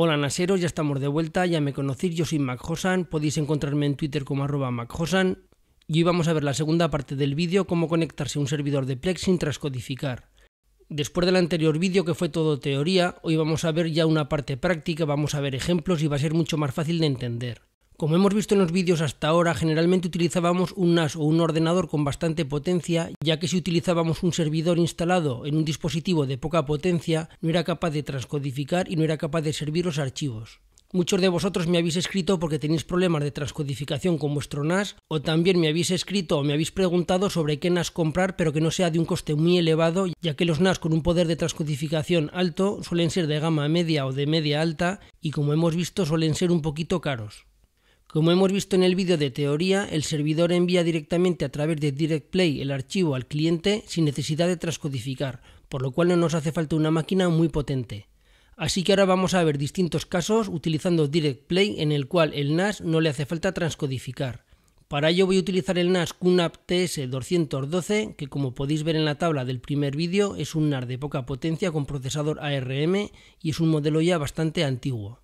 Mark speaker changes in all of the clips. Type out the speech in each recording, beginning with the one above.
Speaker 1: Hola naseros, ya estamos de vuelta, ya me conocéis, yo soy Mac podéis encontrarme en Twitter como arroba MacHosan y hoy vamos a ver la segunda parte del vídeo, cómo conectarse a un servidor de Plex sin transcodificar. Después del anterior vídeo que fue todo teoría, hoy vamos a ver ya una parte práctica, vamos a ver ejemplos y va a ser mucho más fácil de entender. Como hemos visto en los vídeos hasta ahora, generalmente utilizábamos un NAS o un ordenador con bastante potencia, ya que si utilizábamos un servidor instalado en un dispositivo de poca potencia, no era capaz de transcodificar y no era capaz de servir los archivos. Muchos de vosotros me habéis escrito porque tenéis problemas de transcodificación con vuestro NAS o también me habéis escrito o me habéis preguntado sobre qué NAS comprar pero que no sea de un coste muy elevado ya que los NAS con un poder de transcodificación alto suelen ser de gama media o de media alta y como hemos visto suelen ser un poquito caros. Como hemos visto en el vídeo de teoría, el servidor envía directamente a través de DirectPlay el archivo al cliente sin necesidad de transcodificar, por lo cual no nos hace falta una máquina muy potente. Así que ahora vamos a ver distintos casos utilizando Direct Play en el cual el NAS no le hace falta transcodificar. Para ello voy a utilizar el NAS QNAP TS212, que como podéis ver en la tabla del primer vídeo es un NAS de poca potencia con procesador ARM y es un modelo ya bastante antiguo.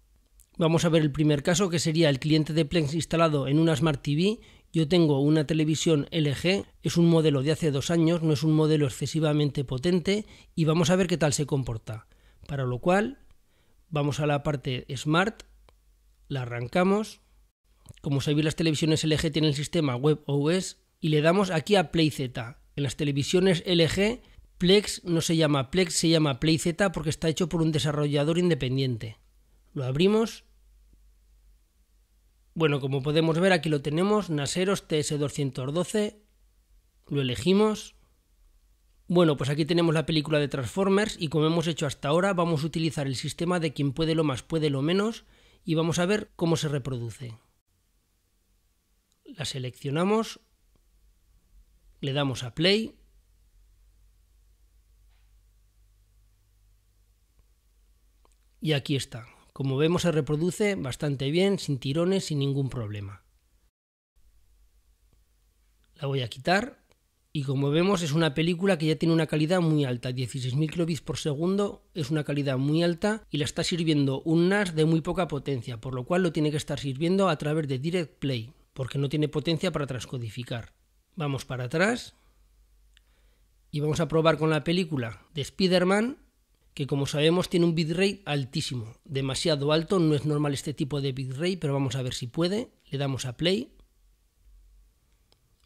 Speaker 1: Vamos a ver el primer caso que sería el cliente de Plex instalado en una Smart TV. Yo tengo una televisión LG, es un modelo de hace dos años, no es un modelo excesivamente potente y vamos a ver qué tal se comporta. Para lo cual, vamos a la parte Smart, la arrancamos. Como sabéis, las televisiones LG tienen el sistema Web OS y le damos aquí a PlayZ. En las televisiones LG, Plex no se llama Plex, se llama PlayZ porque está hecho por un desarrollador independiente. Lo abrimos bueno, como podemos ver aquí lo tenemos, Naseros TS212, lo elegimos. Bueno, pues aquí tenemos la película de Transformers y como hemos hecho hasta ahora vamos a utilizar el sistema de quien puede lo más puede lo menos y vamos a ver cómo se reproduce. La seleccionamos, le damos a play. Y aquí está. Como vemos se reproduce bastante bien, sin tirones, sin ningún problema. La voy a quitar y como vemos es una película que ya tiene una calidad muy alta, 16.000 kbps por segundo es una calidad muy alta y la está sirviendo un NAS de muy poca potencia, por lo cual lo tiene que estar sirviendo a través de Direct Play, porque no tiene potencia para transcodificar. Vamos para atrás y vamos a probar con la película de Spider-Man que como sabemos tiene un bitrate altísimo, demasiado alto, no es normal este tipo de bitrate, pero vamos a ver si puede, le damos a play,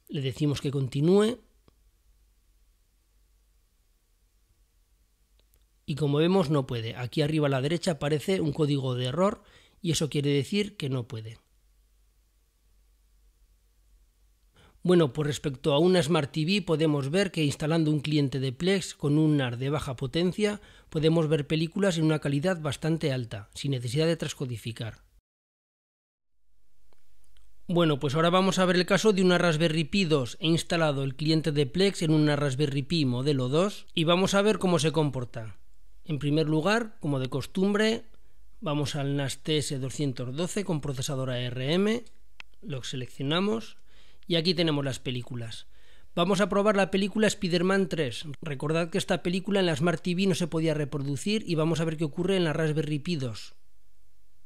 Speaker 1: le decimos que continúe, y como vemos no puede, aquí arriba a la derecha aparece un código de error y eso quiere decir que no puede. Bueno, pues respecto a una Smart TV podemos ver que instalando un cliente de Plex con un NAR de baja potencia podemos ver películas en una calidad bastante alta, sin necesidad de transcodificar. Bueno, pues ahora vamos a ver el caso de una Raspberry Pi 2. He instalado el cliente de Plex en una Raspberry Pi modelo 2 y vamos a ver cómo se comporta. En primer lugar, como de costumbre, vamos al NAS TS212 con procesador ARM, lo seleccionamos y aquí tenemos las películas. Vamos a probar la película Spider-Man 3. Recordad que esta película en la Smart TV no se podía reproducir y vamos a ver qué ocurre en la Raspberry Pi 2.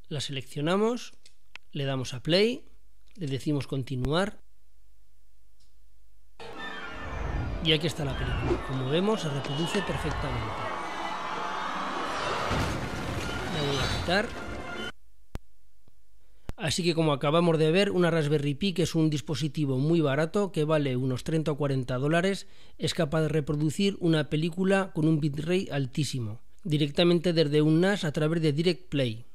Speaker 1: La seleccionamos, le damos a play, le decimos continuar. Y aquí está la película. Como vemos, se reproduce perfectamente. voy a quitar. Así que como acabamos de ver, una Raspberry Pi, que es un dispositivo muy barato, que vale unos 30 o 40 dólares, es capaz de reproducir una película con un bitrate altísimo, directamente desde un NAS a través de Direct Play.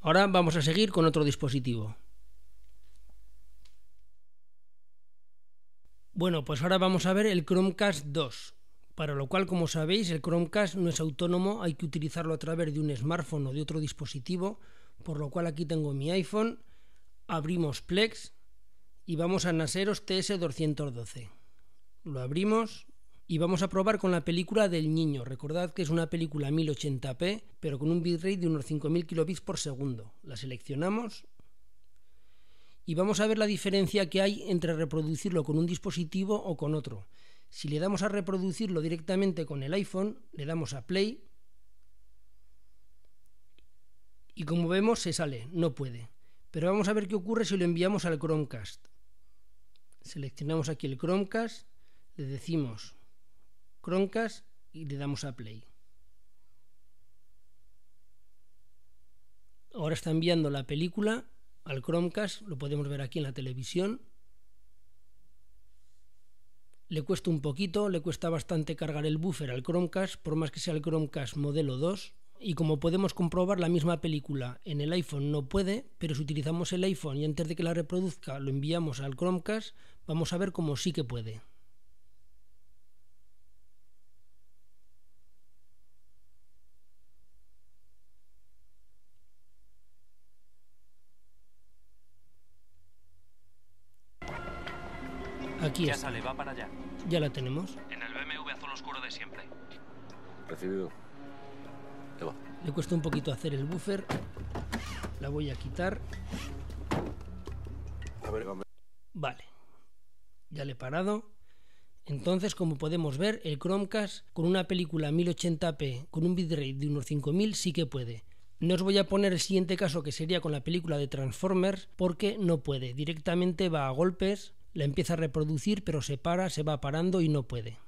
Speaker 1: Ahora vamos a seguir con otro dispositivo. Bueno, pues ahora vamos a ver el Chromecast 2, para lo cual, como sabéis, el Chromecast no es autónomo, hay que utilizarlo a través de un smartphone o de otro dispositivo por lo cual aquí tengo mi iPhone, abrimos Plex y vamos a Naseros TS212. Lo abrimos y vamos a probar con la película del niño. Recordad que es una película 1080p, pero con un bitrate de unos 5000 kilobits por segundo. La seleccionamos y vamos a ver la diferencia que hay entre reproducirlo con un dispositivo o con otro. Si le damos a reproducirlo directamente con el iPhone, le damos a play Y como vemos, se sale, no puede. Pero vamos a ver qué ocurre si lo enviamos al Chromecast. Seleccionamos aquí el Chromecast, le decimos Chromecast y le damos a Play. Ahora está enviando la película al Chromecast, lo podemos ver aquí en la televisión. Le cuesta un poquito, le cuesta bastante cargar el buffer al Chromecast, por más que sea el Chromecast modelo 2. Y como podemos comprobar, la misma película en el iPhone no puede, pero si utilizamos el iPhone y antes de que la reproduzca lo enviamos al Chromecast, vamos a ver cómo sí que puede. Aquí ya sale, va para allá. Ya la tenemos. En el BMW azul oscuro de siempre. Recibido. Le cuesta un poquito hacer el buffer. La voy a quitar. Vale. Ya le he parado. Entonces, como podemos ver, el Chromecast con una película 1080p con un bitrate de unos 5000 sí que puede. No os voy a poner el siguiente caso que sería con la película de Transformers porque no puede. Directamente va a golpes, la empieza a reproducir pero se para, se va parando y no puede.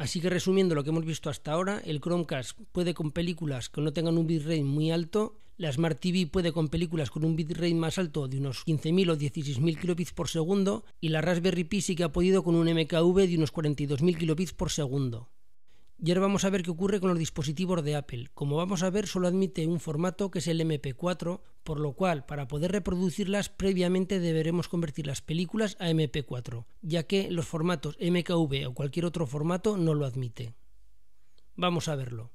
Speaker 1: Así que resumiendo lo que hemos visto hasta ahora, el Chromecast puede con películas que no tengan un bitrate muy alto, la Smart TV puede con películas con un bitrate más alto de unos 15.000 o 16.000 kilobits por segundo y la Raspberry Pi sí que ha podido con un MKV de unos 42.000 kilobits por segundo. Y ahora vamos a ver qué ocurre con los dispositivos de Apple. Como vamos a ver, solo admite un formato que es el MP4, por lo cual, para poder reproducirlas previamente deberemos convertir las películas a MP4, ya que los formatos MKV o cualquier otro formato no lo admite. Vamos a verlo.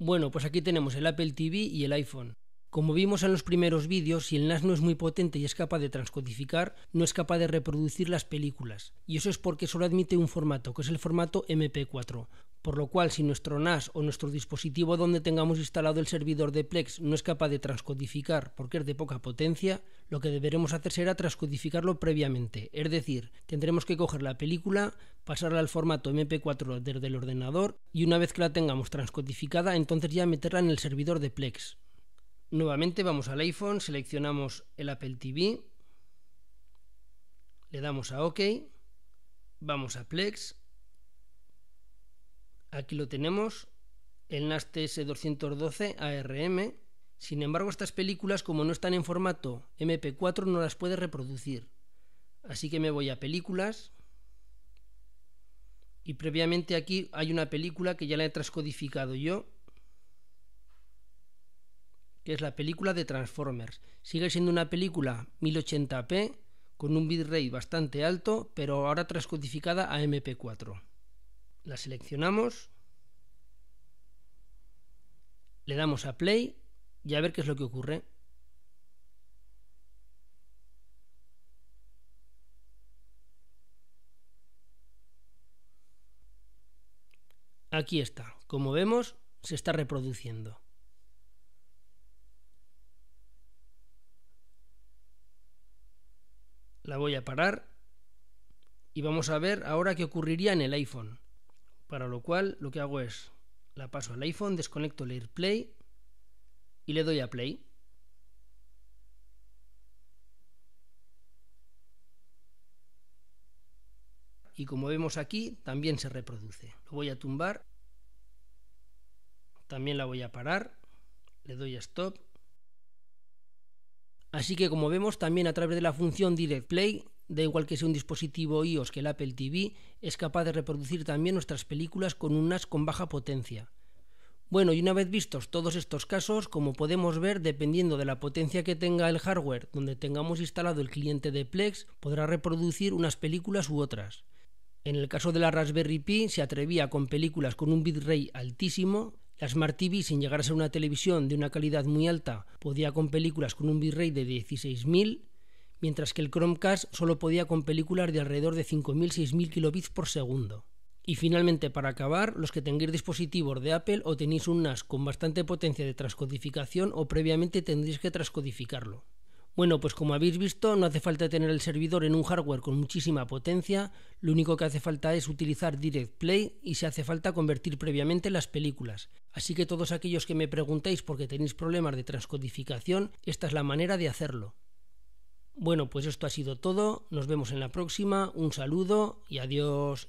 Speaker 1: Bueno, pues aquí tenemos el Apple TV y el iPhone. Como vimos en los primeros vídeos, si el NAS no es muy potente y es capaz de transcodificar, no es capaz de reproducir las películas, y eso es porque solo admite un formato, que es el formato MP4. Por lo cual, si nuestro NAS o nuestro dispositivo donde tengamos instalado el servidor de Plex no es capaz de transcodificar porque es de poca potencia, lo que deberemos hacer será transcodificarlo previamente, es decir, tendremos que coger la película, pasarla al formato MP4 desde el ordenador y una vez que la tengamos transcodificada, entonces ya meterla en el servidor de Plex. Nuevamente vamos al iPhone, seleccionamos el Apple TV, le damos a OK, vamos a Plex, aquí lo tenemos, el NAS TS212 ARM, sin embargo estas películas como no están en formato MP4 no las puede reproducir, así que me voy a Películas, y previamente aquí hay una película que ya la he transcodificado yo, que es la película de Transformers. Sigue siendo una película 1080p con un bitrate bastante alto, pero ahora transcodificada a MP4. La seleccionamos, le damos a play y a ver qué es lo que ocurre. Aquí está, como vemos, se está reproduciendo. La voy a parar y vamos a ver ahora qué ocurriría en el iPhone. Para lo cual lo que hago es, la paso al iPhone, desconecto el AirPlay y le doy a Play. Y como vemos aquí, también se reproduce. Lo voy a tumbar. También la voy a parar. Le doy a Stop Así que como vemos también a través de la función Direct Play, da igual que sea un dispositivo iOS que el Apple TV, es capaz de reproducir también nuestras películas con unas con baja potencia. Bueno, y una vez vistos todos estos casos, como podemos ver, dependiendo de la potencia que tenga el hardware donde tengamos instalado el cliente de Plex, podrá reproducir unas películas u otras. En el caso de la Raspberry Pi se atrevía con películas con un bitrate altísimo, la Smart TV, sin llegar a ser una televisión de una calidad muy alta, podía con películas con un bitrate de 16.000, mientras que el Chromecast solo podía con películas de alrededor de 5.000-6.000 kilobits por segundo. Y finalmente, para acabar, los que tengáis dispositivos de Apple o tenéis un NAS con bastante potencia de transcodificación o previamente tendréis que transcodificarlo. Bueno, pues como habéis visto, no hace falta tener el servidor en un hardware con muchísima potencia, lo único que hace falta es utilizar Direct Play y se hace falta convertir previamente las películas. Así que todos aquellos que me preguntéis por qué tenéis problemas de transcodificación, esta es la manera de hacerlo. Bueno, pues esto ha sido todo, nos vemos en la próxima, un saludo y adiós.